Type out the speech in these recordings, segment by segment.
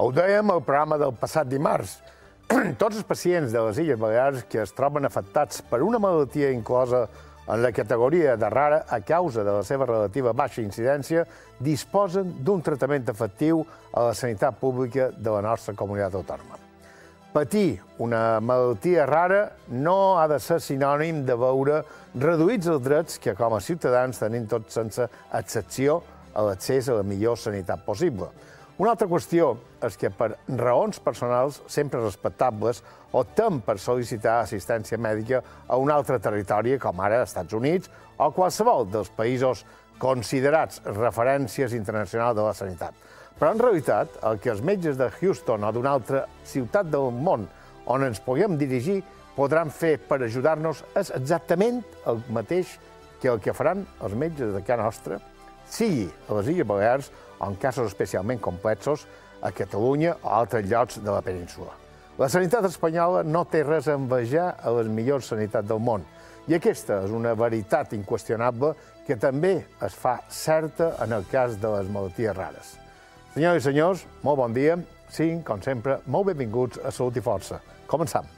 Ho dèiem al programa del passat dimarts. Tots els pacients de les Illes Balears que es troben afectats per una malaltia inclosa en la categoria de rara a causa de la seva relativa baixa incidència, disposen d'un tractament efectiu a la sanitat pública de la nostra comunitat autònoma. Patir una malaltia rara no ha de ser sinònim de veure reduïts els drets que com a ciutadans tenim tots sense excepció a l'accés a la millor sanitat possible. Una altra qüestió és que per raons personals sempre respectables o tant per sol·licitar assistència mèdica a un altre territori, com ara als Estats Units o qualsevol dels països considerats referències internacionals de la sanitat. Però, en realitat, el que els metges de Houston o d'una altra ciutat del món on ens puguem dirigir podran fer per ajudar-nos és exactament el mateix que el que faran els metges de casa nostra sigui a les Illes Balears o en casos especialment complexos a Catalunya o a altres llocs de la península. La sanitat espanyola no té res a envejar a les millors sanitats del món i aquesta és una veritat inqüestionable que també es fa certa en el cas de les malalties rares. Senyors i senyors, molt bon dia. Sí, com sempre, molt benvinguts a Salut i Força. Començam.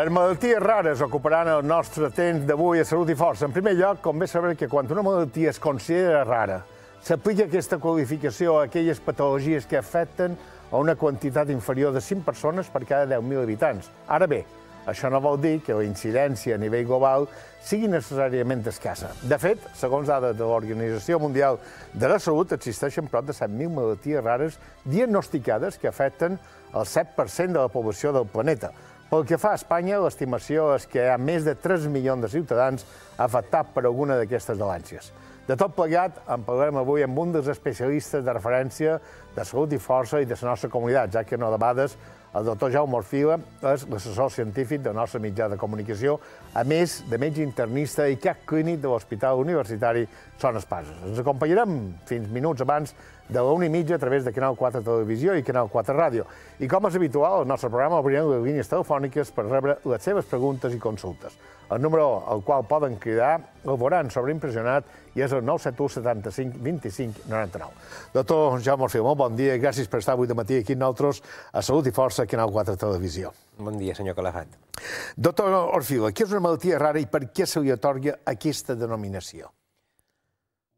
Les malalties rares ocuparan el nostre temps d'avui a Salut i Força. En primer lloc, convé saber que quan una malaltia es considera rara, s'aplica aquesta qualificació a aquelles patologies que afecten a una quantitat inferior de 5 persones per cada 10.000 habitants. Ara bé, això no vol dir que la incidència a nivell global sigui necessàriament escassa. De fet, segons dades de l'Organització Mundial de la Salut, existeixen prop de 7.000 malalties rares diagnosticades que afecten el 7% de la població del planeta. Pel que fa a Espanya, l'estimació és que hi ha més de 3 milions de ciutadans afectats per alguna d'aquestes delàncies. De tot plegat, en parlarem avui amb un dels especialistes de referència de salut i força i de la nostra comunitat, ja que no debades el doctor Jaume Orfila és l'assessor científic del nostre mitjà de comunicació, a més de metge internista i cap clínic de l'Hospital Universitari Son Espases. Ens acompanyarem fins minuts abans de la una i mitja a través de Canal 4 Televisió i Canal 4 Ràdio. I com és habitual, el nostre programa obrirem les línies telefòniques per rebre les seves preguntes i consultes. El número al qual poden cridar el veuran sobreimpressionat i és el 971 75 25 99. Doctor Jaume Orfeu, molt bon dia i gràcies per estar avui de matí aquí amb nosaltres a Salut i Força, Canal 4 Televisió. Bon dia, senyor Calafat. Doctor Orfeu, aquí és una malaltia rara i per què se li atorga aquesta denominació?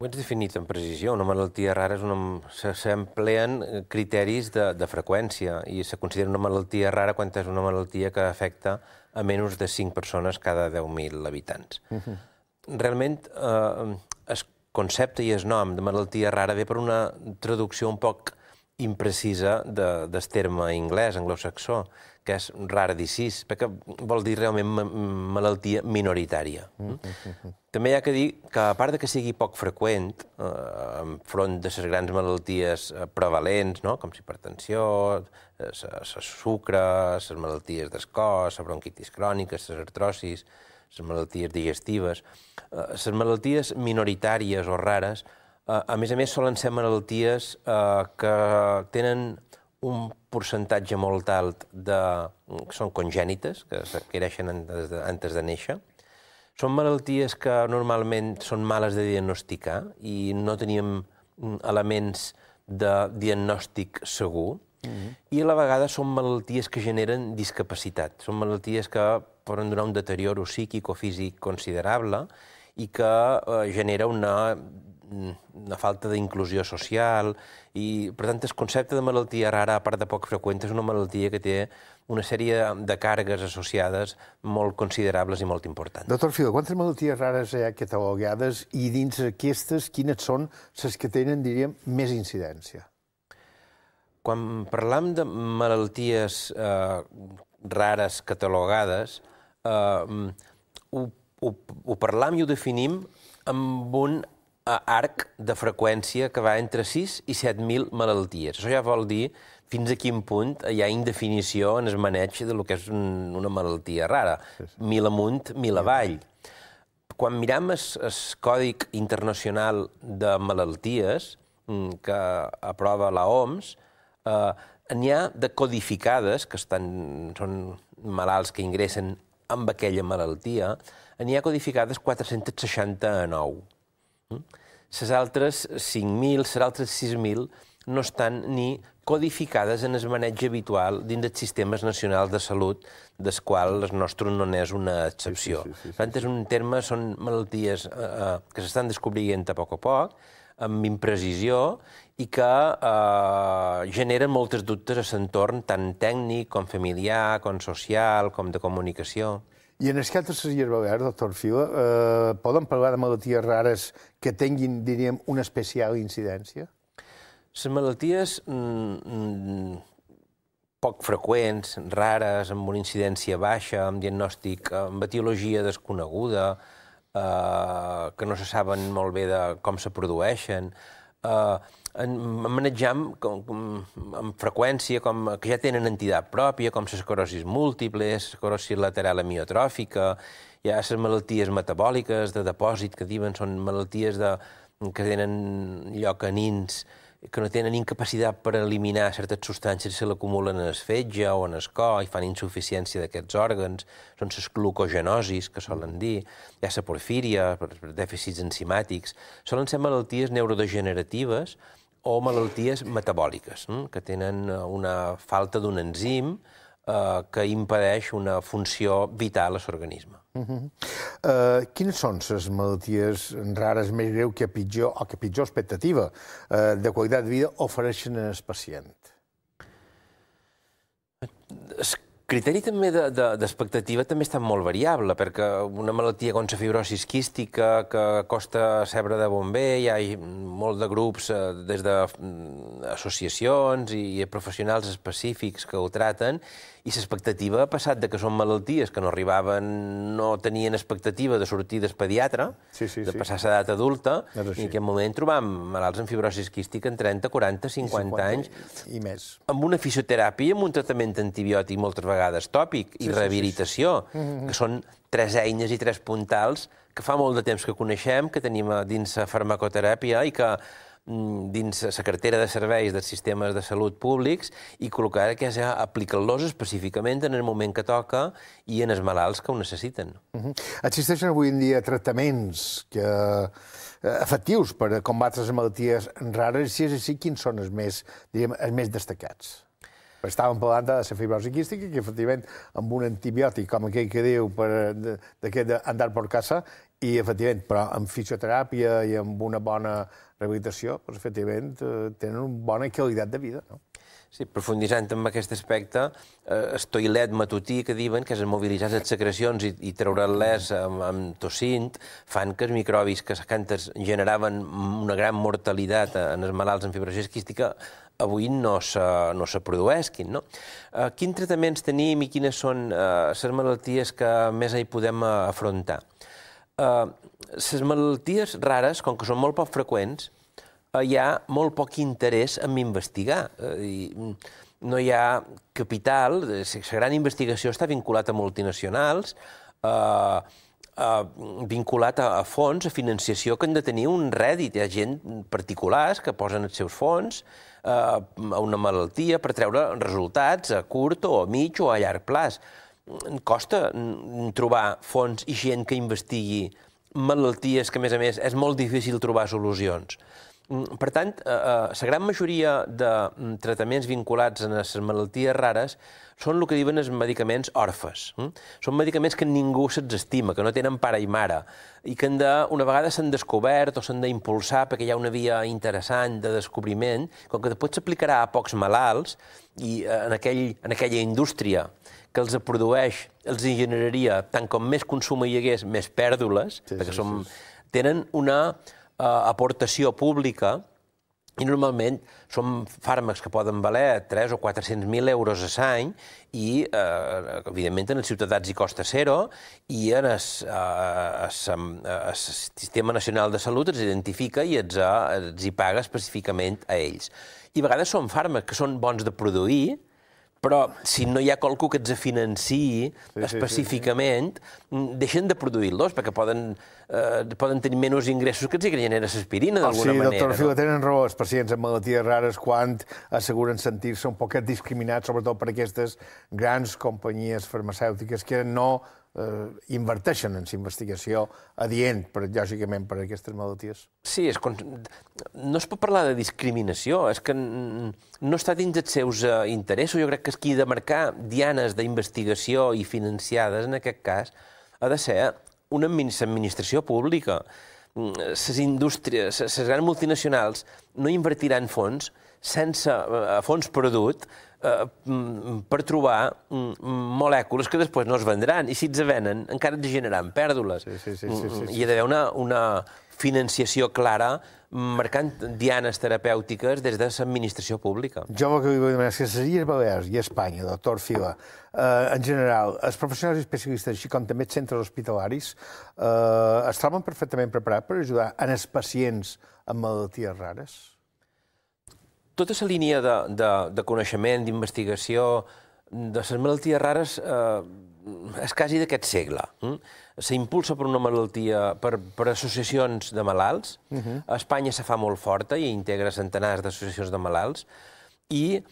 Ho ets definit amb precisió. Una malaltia rara és una... S'empleen eh, criteris de, de freqüència i se considera una malaltia rara quan és una malaltia que afecta a menys de 5 persones cada 10.000 habitants. Uh mhm. -huh. Realment, eh, el concepte i el nom de malaltia rara ve per una traducció un poc imprecisa de, del terme anglès, anglosaxó que és rar dicis, perquè vol dir realment malaltia minoritària. Mm -hmm. També hi ha que dir que, a part de que sigui poc freqüent, eh, enfront de les grans malalties eh, prevalents, no? com hipertensió, la eh, sucre, les malalties d'escòs, la bronquitis crònica, les artrosis, les malalties digestives, eh, les eh, malalties minoritàries o rares, eh, a més a més, solen ser malalties eh, que tenen un percentatge molt alt de, que són congènites, que s'adquireixen antes de, antes de néixer. Són malalties que normalment són males de diagnosticar i no teníem mm, elements de diagnòstic segur. Mm -hmm. I a la vegada són malalties que generen discapacitat. Són malalties que poden donar un deterioro psíquic o físic considerable i que eh, genera una Mm, una falta d'inclusió social, i per tant el concepte de malaltia rara, a part de poc freqüent, és una malaltia que té una sèrie de càrregues associades molt considerables i molt importants. Doctor Fidó, quantes malalties rares hi ha catalogades i dins aquestes quines són les que tenen, diríem, més incidència? Quan parlam de malalties eh, rares catalogades, eh, mm, ho, ho, ho parlam i ho definim amb un a arc de freqüència que va entre 6 i 7.000 malalties. Això ja vol dir fins a quin punt hi ha indefinició en el maneig del que és un, una malaltia rara. Sí, sí. Mil amunt, mil avall. Quan miram el, Codi Còdic Internacional de Malalties mm, que aprova la OMS, eh, n'hi ha de codificades, que estan, són malalts que ingressen amb aquella malaltia, n'hi ha codificades 469. Mm? Les altres 5.000, les altres 6.000, no estan ni codificades en el maneig habitual dins dels sistemes nacionals de salut, del qual el nostre no n'és una excepció. Sí, sí, sí, sí, sí. és un terme, són malalties eh, eh, que s'estan descobrint a poc a poc, amb imprecisió i que eh, generen moltes dubtes a l'entorn, tant tècnic com familiar, com social, com de comunicació. I en el cas de les doctor Fila, eh, poden parlar de malalties rares que tinguin, diríem, una especial incidència? Les malalties mm, mm, poc freqüents, rares, amb una incidència baixa, amb diagnòstic, amb etiologia desconeguda, eh, que no se saben molt bé de com se produeixen, eh, en, manejam com, com, amb freqüència com, que ja tenen entitat pròpia, com escorosis múltiples, l'esclerosis lateral amiotròfica, hi ha les malalties metabòliques de depòsit, que diuen són malalties de, que tenen lloc a nins, que no tenen incapacitat per eliminar certes substàncies se l'acumulen en el fetge o en el cor i fan insuficiència d'aquests òrgans. Són les glucogenosis, que solen dir. Hi ha la porfíria, per dèficits enzimàtics. Solen ser malalties neurodegeneratives o malalties metabòliques, hm, que tenen eh, una falta d'un enzim eh, que impedeix una funció vital a l'organisme. Uh -huh. uh, quines són les malalties rares més greu que pitjor, o que pitjor expectativa uh, de qualitat de vida ofereixen al pacient? Es criteri també d'expectativa de, de, també està molt variable, perquè una malaltia com la fibrosis quística, que costa cebre de bomber, hi ha molt de grups, eh, des d'associacions de, mm, i, i professionals específics que ho traten, i l'expectativa ha passat de que són malalties que no arribaven, no tenien expectativa de sortir del pediatre, sí, sí, de passar a l'edat adulta, no i en aquest moment trobam malalts amb fibrosis quística en 30, 40, 50, 50 anys... I més. Amb una fisioteràpia, amb un tractament antibiòtic moltes vegades vegades tòpic, i sí, rehabilitació, sí, sí. Mm, mm, mm. que són tres eines i tres puntals que fa molt de temps que coneixem, que tenim dins la farmacoteràpia i que dins la cartera de serveis dels sistemes de salut públics i col·locar que és aplicar-los específicament en el moment que toca i en els malalts que ho necessiten. Uh mm-hmm. -huh. Existeixen avui en dia tractaments que, eh, efectius per combatre les malalties rares, si és així, quins són els més, diríem, els més destacats? Estàvem parlant de la fibrosi quística, que efectivament amb un antibiòtic, com aquell que diu, d'aquest d'andar per casa, i efectivament, però amb fisioteràpia i amb una bona rehabilitació, doncs, efectivament, eh, tenen una bona qualitat de vida. No? Sí, profunditzant en aquest aspecte, eh, el toilet matutí que diuen que és mobilitzar les secrecions i, i treure-les amb, amb tocint fan que els microbis que antes generaven una gran mortalitat en els malalts amb fibrosi esquística avui no se, no se produeixin. No? Eh, quin tractaments tenim i quines són les eh, malalties que més hi podem eh, afrontar? Les eh, malalties rares, com que són molt poc freqüents, eh, hi ha molt poc interès en investigar. Eh, i, mm, no hi ha capital, eh, la gran investigació està vinculada a multinacionals, eh, eh, vinculat a, a fons, a financiació, que han de tenir un rèdit. Hi ha gent particulars que posen els seus fons eh, a una malaltia per treure resultats a curt o a mig o a llarg plaç. Costa mm, trobar fons i gent que investigui malalties que, a més a més, és molt difícil trobar solucions. Mm, per tant, eh, eh, la gran majoria de mm, tractaments vinculats a les malalties rares són el que diuen els medicaments orfes. Hm? Són medicaments que ningú se'ls estima, que no tenen pare i mare, i que de, una vegada s'han descobert o s'han d'impulsar perquè hi ha una via interessant de descobriment, com que després s'aplicarà a pocs malalts i eh, en, aquell, en aquella indústria que els produeix els generaria, tant com més consum hi hagués, més pèrdules, sí, perquè sí, som, sí. tenen una uh, aportació pública i normalment són fàrmacs que poden valer 3 o 400.000 euros a l'any i, eh, evidentment, en els ciutadans hi costa zero i en el, eh, el, el eh, Sistema Nacional de Salut els identifica i els, eh, els hi paga específicament a ells. I a vegades són fàrmacs que són bons de produir, però si no hi ha qualcú que a financi sí, específicament, sí, sí, sí. Mm, deixen de produir-los, perquè poden, eh, poden tenir menys ingressos que els que genera l'aspirina, d'alguna sí, manera. Sí, doctor Fila, no? tenen raó els pacients amb malalties rares quan asseguren sentir-se un poquet discriminats, sobretot per aquestes grans companyies farmacèutiques que no eh, inverteixen en investigació adient, per, lògicament, per aquestes malalties? Sí, és, no es pot parlar de discriminació, és que no està dins dels seus eh, interessos. Jo crec que és qui de marcar dianes d'investigació i financiades, en aquest cas, ha de ser una administració pública. Les mm, eh, indústries, les grans multinacionals no invertiran fons sense, eh, a fons perdut, eh, mm, per trobar mm, molècules que després no es vendran. I si ets venen, encara et generaran pèrdules. Sí, sí, sí, sí, mm, sí, Hi ha d'haver una, una financiació clara marcant dianes terapèutiques des de l'administració pública. Jo el que vull demanar és que les Illes Balears i Espanya, doctor Fila, eh, en general, els professionals especialistes, així com també els centres hospitalaris, eh, es troben perfectament preparats per ajudar en els pacients amb malalties rares? tota la línia de, de, de coneixement, d'investigació, de les malalties rares eh, és quasi d'aquest segle. Mm? S'impulsa per una malaltia, per, per associacions de malalts. Uh mhm. -huh. A Espanya se fa molt forta i integra centenars d'associacions de malalts. I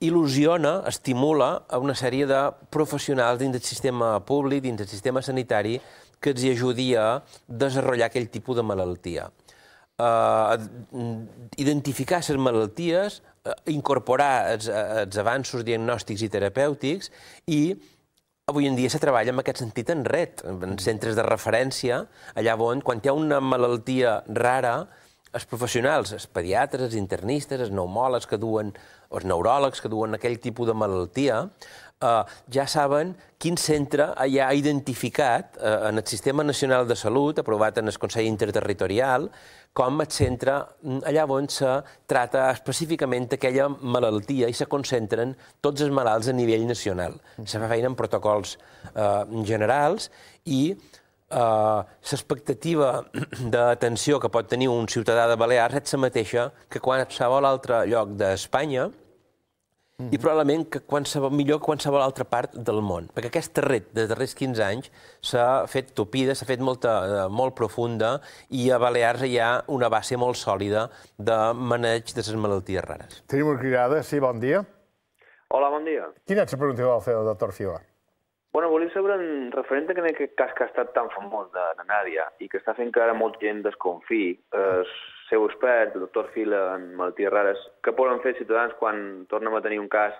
il·lusiona, estimula a una sèrie de professionals dins del sistema públic, dins del sistema sanitari, que els ajudi a desenvolupar aquell tipus de malaltia eh, mm, identificar les malalties, eh, incorporar els, eh, els avanços diagnòstics i terapèutics i Avui en dia se treballa en aquest sentit en red, en centres de referència, allà on, quan hi ha una malaltia rara, els professionals, els pediatres, els internistes, els pneumòlegs que duen, els neuròlegs que duen aquell tipus de malaltia, Eh, ja saben quin centre hi ha identificat eh, en el Sistema Nacional de Salut, aprovat en el Consell Interterritorial, com el centre mm, allà on se trata específicament aquella malaltia i se concentren tots els malalts a nivell nacional. Mm. Se fa feina en protocols eh, generals i Uh, l'expectativa d'atenció que pot tenir un ciutadà de Balears és la mateixa que qualsevol altre lloc d'Espanya, i probablement que qualsevol, millor que qualsevol altra part del món. Perquè aquesta red de darrers 15 anys s'ha fet topida, s'ha fet molta, eh, molt profunda i a Balears hi ha una base molt sòlida de maneig de les malalties rares. Tenim una cridada, sí, bon dia. Hola, bon dia. Quina és la pregunta que va fer el doctor Fila? Bueno, volia saber en referent a aquest cas que ha estat tan famós de, de Nàdia i que està fent que ara molta gent desconfi, és eh, seu expert, el doctor Fila en malalties rares, què poden fer ciutadans quan tornem a tenir un cas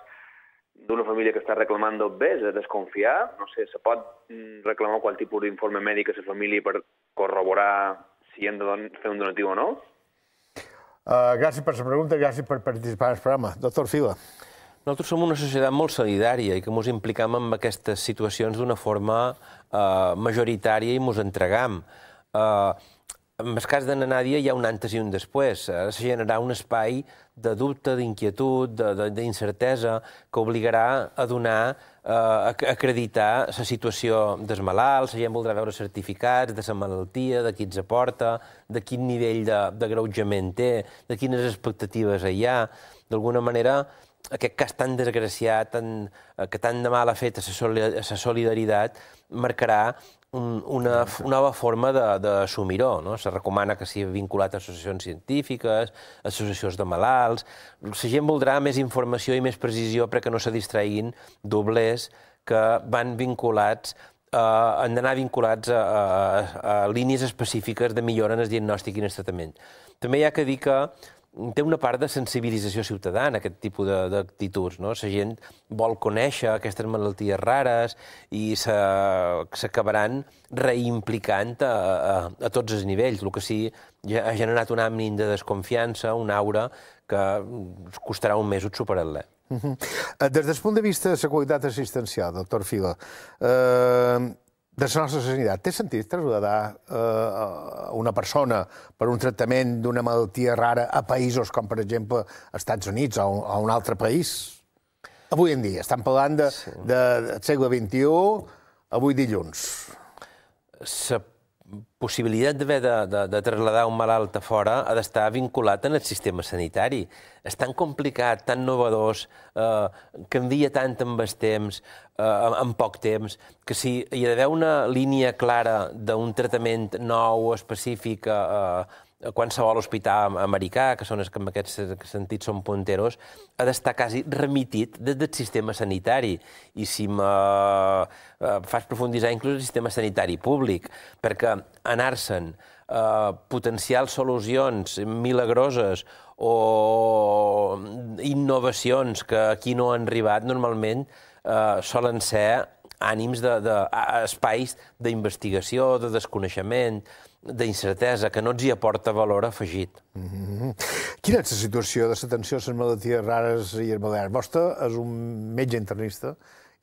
d'una família que està reclamant bes, a desconfiar? No sé, se pot mm, reclamar qual tipus d'informe mèdic a la família per corroborar si hem de fer un donatiu o no? Uh, gràcies per la pregunta, gràcies per participar en el programa. Doctor Fila. Nosaltres som una societat molt solidària i que ens implicam en aquestes situacions d'una forma eh, majoritària i ens entregam. Eh, en el cas de la Nàdia hi ha un antes i un després. Ara se generarà un espai de dubte, d'inquietud, d'incertesa, que obligarà a donar, eh, a acreditar la situació dels malalts, la gent voldrà veure certificats de la malaltia, de qui ens aporta, de quin nivell de, de greujament té, de quines expectatives hi ha. D'alguna manera, aquest cas tan desgraciat, tan, eh, que tant de mal ha fet a la solidaritat, marcarà una, una nova forma d'assumir-ho. No? Se recomana que sigui vinculat a associacions científiques, associacions de malalts... La gent voldrà més informació i més precisió perquè no se distraïn doblers que van vinculats eh, han d'anar vinculats a, a, a línies específiques de millora en el diagnòstic i en el tractament. També hi ha que dir que té una part de sensibilització ciutadana, aquest tipus d'actituds. No? La gent vol conèixer aquestes malalties rares i s'acabaran reimplicant a, a, a tots els nivells, el que sí ja ha generat un àmbit de desconfiança, un aura que costarà un mes superar-la. Uh eh, -huh. Des del punt de vista de la qualitat assistencial, doctor Fila, eh, de la nostra sanitat. Té sentit traslladar eh, una persona per un tractament d'una malaltia rara a països com, per exemple, Estats Units o a un altre país? Avui en dia, estan parlant de, sí. de, del segle XXI, avui dilluns. Se possibilitat d'haver de, de, de traslladar un malalt a fora ha d'estar vinculat en el sistema sanitari. És tan complicat, tan novedós, eh, canvia tant amb els temps, eh, en poc temps, que si hi ha d'haver una línia clara d'un tractament nou, específic, eh, qualsevol hospital americà, que són els que en aquest sentit són punteros, ha d'estar quasi remitit des del sistema sanitari. I si me eh, fas profunditzar inclús el sistema sanitari públic, perquè anar-se'n eh, potencials solucions milagroses o innovacions que aquí no han arribat, normalment eh, solen ser ànims d'espais de, de, d'investigació, de desconeixement, d'incertesa, que no ens hi aporta valor afegit. Mm -hmm. Quina és la situació de l'atenció a les malalties rares i modernes? Vostè és un metge internista,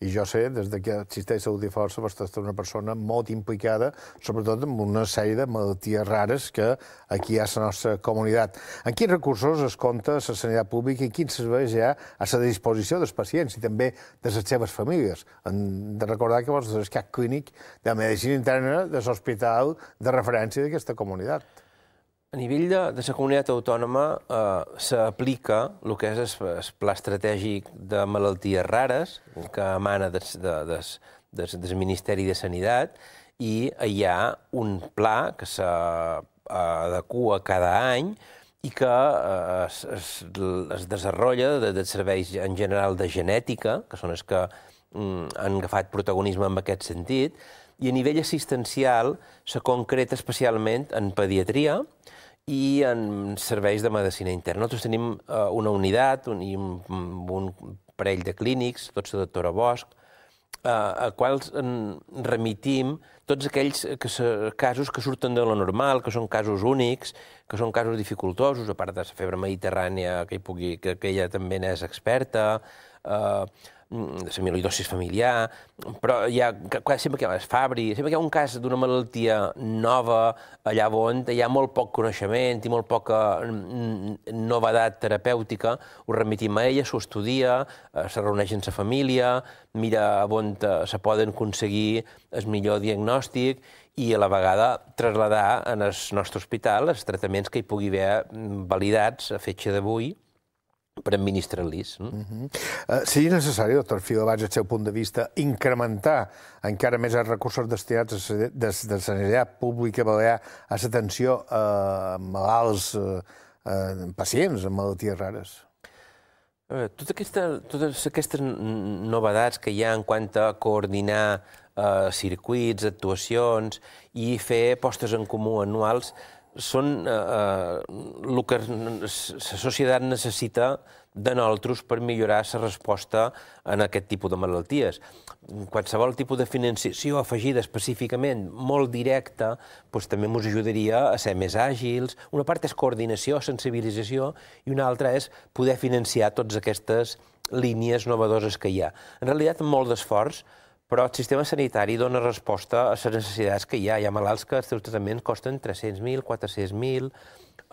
i jo sé, des de que existeix Salut i Força, vostè és una persona molt implicada, sobretot amb una sèrie de malalties rares que aquí hi ha a la nostra comunitat. En quins recursos es compta la sanitat pública i quins serveis hi ha a la disposició dels pacients i també de les seves famílies? Hem de recordar que vostè és cap clínic de medicina interna de l'hospital de referència d'aquesta comunitat. A nivell de, de la comunitat autònoma eh, s'aplica el que és el, pla estratègic de malalties rares, que emana des, de, des, des, des Ministeri de Sanitat, i hi ha un pla que s'adequa eh, cada any i que eh, es, es, es desenvolupa de, de serveis en general de genètica, que són els que mm, han agafat protagonisme en aquest sentit, i a nivell assistencial se concreta especialment en pediatria, i en serveis de medicina interna. Nosaltres tenim eh, una unitat un, i un, un parell de clínics, tots de doctora Bosch, eh, a quals en remitim tots aquells que se, casos que surten de lo normal, que són casos únics, que són casos dificultosos, a part de la febre mediterrània, que, hi pugui, que, que ella també n'és experta, eh, de mm, la milidosis familiar, però hi ha, sempre que hi ha les fàbriques, sempre que hi ha un cas d'una malaltia nova allà on hi ha molt poc coneixement i molt poca mm, mm, novedat terapèutica, ho remitim a ella, s'ho estudia, eh, se reuneix amb la família, mira on eh, se poden aconseguir el millor diagnòstic i a la vegada traslladar en el nostre hospital els tractaments que hi pugui haver validats a fetge d'avui, per administrar l'IS. No? Uh mhm. -huh. uh, eh, seria necessari, doctor Fido, abans del seu punt de vista, incrementar encara més els recursos destinats a de, de sanitat pública balear a l'atenció a eh, malalts, a, eh, a pacients amb malalties rares? Uh, tot aquesta, totes aquestes novedats que hi ha en quant a coordinar eh, uh, circuits, actuacions i fer postes en comú anuals són eh, el eh, que la societat necessita de nosaltres per millorar la resposta en aquest tipus de malalties. Qualsevol tipus de financiació afegida específicament, molt directa, doncs també ens ajudaria a ser més àgils. Una part és coordinació, sensibilització, i una altra és poder financiar totes aquestes línies novedoses que hi ha. En realitat, amb molt d'esforç, però el sistema sanitari dona resposta a les necessitats que hi ha. Hi ha malalts que els seus tractaments costen 300.000, 400.000,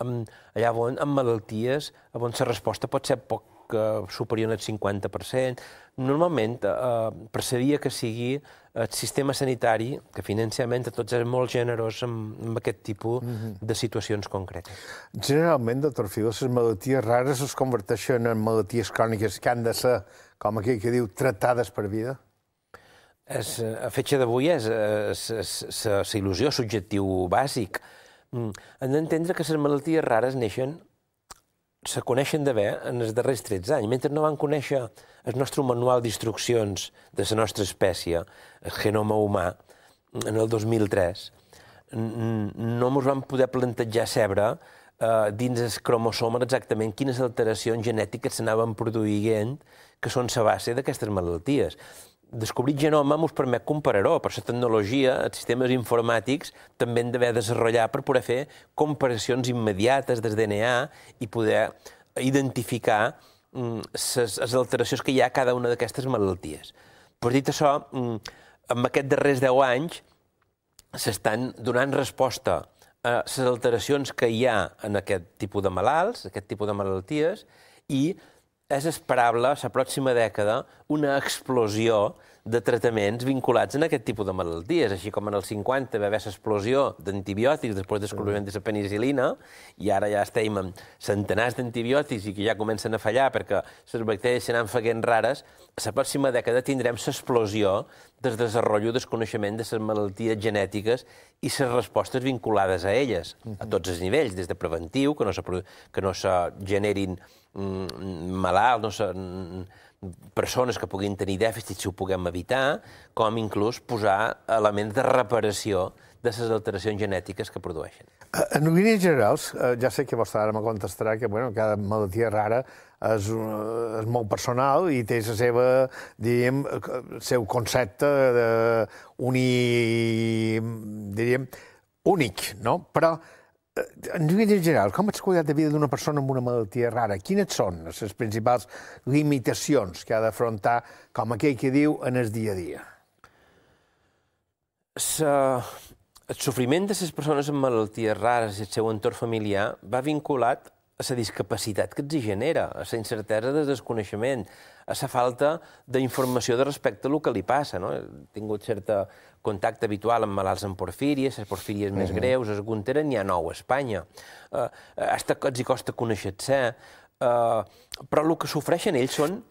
allà on, amb malalties on la resposta pot ser poc eh, superior al 50%. Normalment, eh, precedia que sigui el sistema sanitari, que financiament a tots és molt generós amb, amb aquest tipus mm -hmm. de situacions concretes. Generalment, doctor Figo, les malalties rares es converteixen en malalties cròniques que han de ser, com aquell que diu, tratades per vida? Es, eh, a fetge d'avui és la il·lusió, subjectiu bàsic. Hem mm, d'entendre que les malalties rares neixen, se coneixen de bé en els darrers 13 anys, mentre no van conèixer el nostre manual d'instruccions de la nostra espècie, el genoma humà, en el 2003, no ens van poder plantejar cebre eh, dins el cromosoma exactament quines alteracions genètiques s'anaven produint que són la base d'aquestes malalties descobrir genoma ens permet comparar-ho. Oh, per la tecnologia, els sistemes informàtics també han d'haver desenvolupat per poder fer comparacions immediates des DNA i poder identificar mm, les alteracions que hi ha a cada una d'aquestes malalties. Però dit això, en mm, aquests darrers 10 anys s'estan donant resposta a les alteracions que hi ha en aquest tipus de malalts, aquest tipus de malalties, i és esperable, la pròxima dècada, una explosió de tractaments vinculats en aquest tipus de malalties, així com en els 50 va haver l'explosió d'antibiòtics després del descobriment mm. de la penicilina, i ara ja estem amb centenars d'antibiòtics i que ja comencen a fallar perquè les bacteries s'anan fent rares, a la pròxima dècada tindrem l'explosió del desenvolupament del coneixement de les malalties genètiques i les respostes vinculades a elles, a mm-hmm. tots els nivells, des de preventiu, que no se, que no se generin mm, malalts, no se, mm, persones que puguin tenir dèficit, si ho puguem evitar, com inclús posar elements de reparació de les alteracions genètiques que produeixen. Eh, en línies generals, eh, ja sé que vostè ara me contestarà que bueno, cada malaltia rara és, és molt personal i té la seva, diríem, el eh, seu concepte de uni, diríem, únic, no? Però Eh, en línia general, com és cuidat de vida d'una persona amb una malaltia rara? Quines són les principals limitacions que ha d'afrontar com aquell que diu en el dia a dia? Sa... El sofriment de les persones amb malalties rares i el seu entorn familiar va vinculat a la discapacitat que els genera, a la incertesa del desconeixement, a la falta d'informació de respecte a que li passa. No? He tingut cert contacte habitual amb malalts amb porfíries, les porfíries uh -huh. més greus, es Gunteren, n'hi ha nou a Espanya. Uh, hasta que els hi costa conèixer-se, uh, eh, però el que sofreixen ells són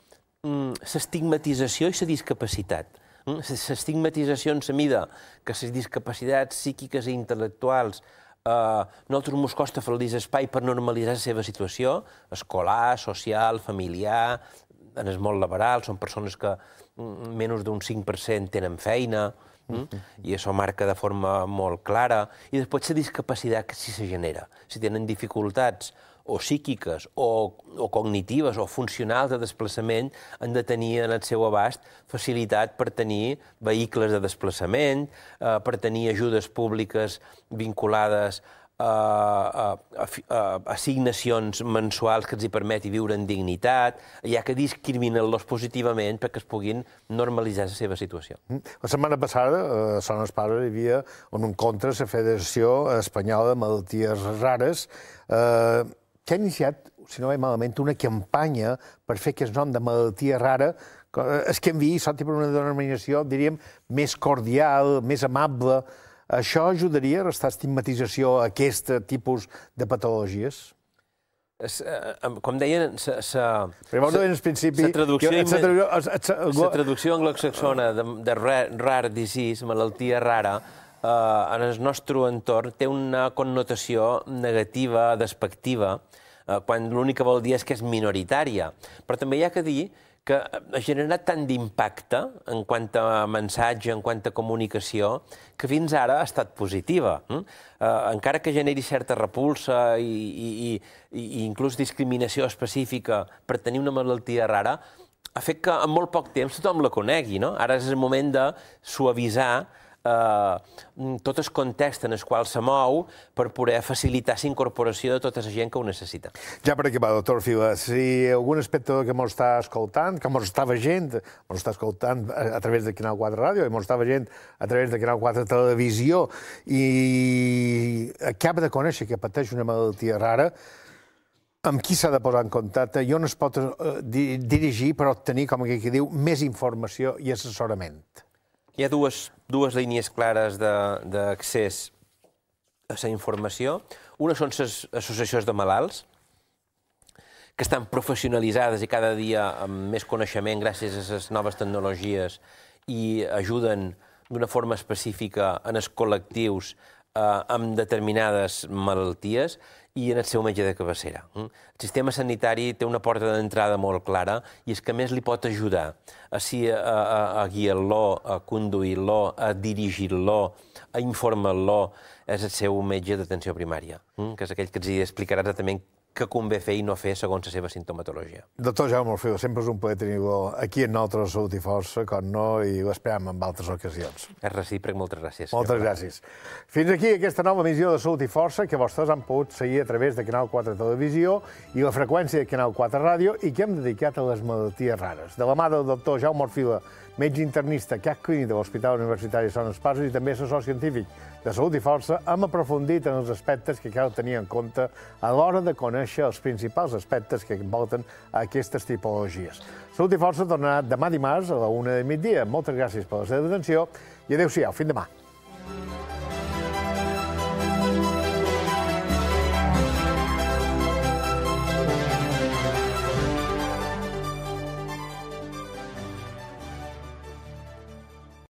um, mm, l'estigmatització i la discapacitat. L'estigmatització mm, en la mida que les discapacitats psíquiques i intel·lectuals eh, nosaltres ens costa fer-los espai per normalitzar la seva situació escolar, social, familiar, en el món laboral, són persones que mm, menys d'un 5% tenen feina, Mm mhm. i això marca de forma molt clara. I després la discapacitat que sí se genera. Si tenen dificultats o psíquiques o, o cognitives o funcionals de desplaçament han de tenir en el seu abast facilitat per tenir vehicles de desplaçament, eh, per tenir ajudes públiques vinculades eh, a, a, a, assignacions mensuals que els hi permeti viure en dignitat, ja que discriminen-los positivament perquè es puguin normalitzar la seva situació. La setmana passada, a eh, Sones Pares, hi havia un encontre a la Federació Espanyola de Malalties Rares. Eh, que ha iniciat, si no ve malament, una campanya per fer aquest nom de malaltia rara es eh, que enviï sorti per una denominació, diríem, més cordial, més amable. Això ajudaria a restar estigmatització a aquest tipus de patologies? Eh, com deien, sa, principi, traducció, jo, traducció, traducció anglosaxona de, de rare, rare disease, malaltia rara, eh, en el nostre entorn té una connotació negativa, despectiva, eh, quan l'únic que vol dir és que és minoritària. Però també hi ha que dir que ha generat tant d'impacte en quant a mensatge, en quant a comunicació, que fins ara ha estat positiva. Hm? Eh? Encara que generi certa repulsa i, i, i, i inclús discriminació específica per tenir una malaltia rara, ha fet que en molt poc temps tothom la conegui. No? Ara és el moment de suavitzar eh, mm, tot el context en el qual se mou per poder facilitar la incorporació de tota la gent que ho necessita. Ja per aquí va, doctor Fila. Si algun espectador que mos està escoltant, que mos està veient, mos està escoltant a través de Canal 4 Ràdio i mos està veient a través de Canal 4 Televisió i acaba de conèixer que pateix una malaltia rara, amb qui s'ha de posar en contacte i on es pot eh, dirigir per obtenir, com que diu, més informació i assessorament? Hi ha dues, dues línies clares d'accés a la informació. Una són les associacions de malalts, que estan professionalitzades i cada dia amb més coneixement gràcies a les noves tecnologies i ajuden d'una forma específica en els col·lectius eh, amb determinades malalties i en el seu metge de cabecera. Hm? El sistema sanitari té una porta d'entrada molt clara i és que més li pot ajudar a, si, a, a, a guiar-lo, a conduir-lo, a dirigir-lo, a informar-lo. És el seu metge d'atenció primària, hm? que és aquell que els explicarà exactament que convé fer i no fer segons la seva sintomatologia. Doctor Jaume Orfeu, sempre és un poder tenir-lo aquí en nosaltres, Salut i Força, quan no, i ho esperem en altres ocasions. És recíproc, moltes gràcies. Moltes gràcies. Fins aquí aquesta nova emissió de Salut i Força, que vostès han pogut seguir a través de Canal 4 Televisió i la freqüència de Canal 4 Ràdio i que hem dedicat a les malalties rares. De la mà del doctor Jaume Orfila, metge internista, cap clínic de l'Hospital Universitari de Sant Espasa i també assessor científic de Salut i Força, hem aprofundit en els aspectes que cal tenir en compte a l'hora de conèixer conèixer els principals aspectes que envolten aquestes tipologies. Salut i Força tornarà demà dimarts a la una de migdia. Moltes gràcies per la seva atenció i adeu-siau. Fins demà.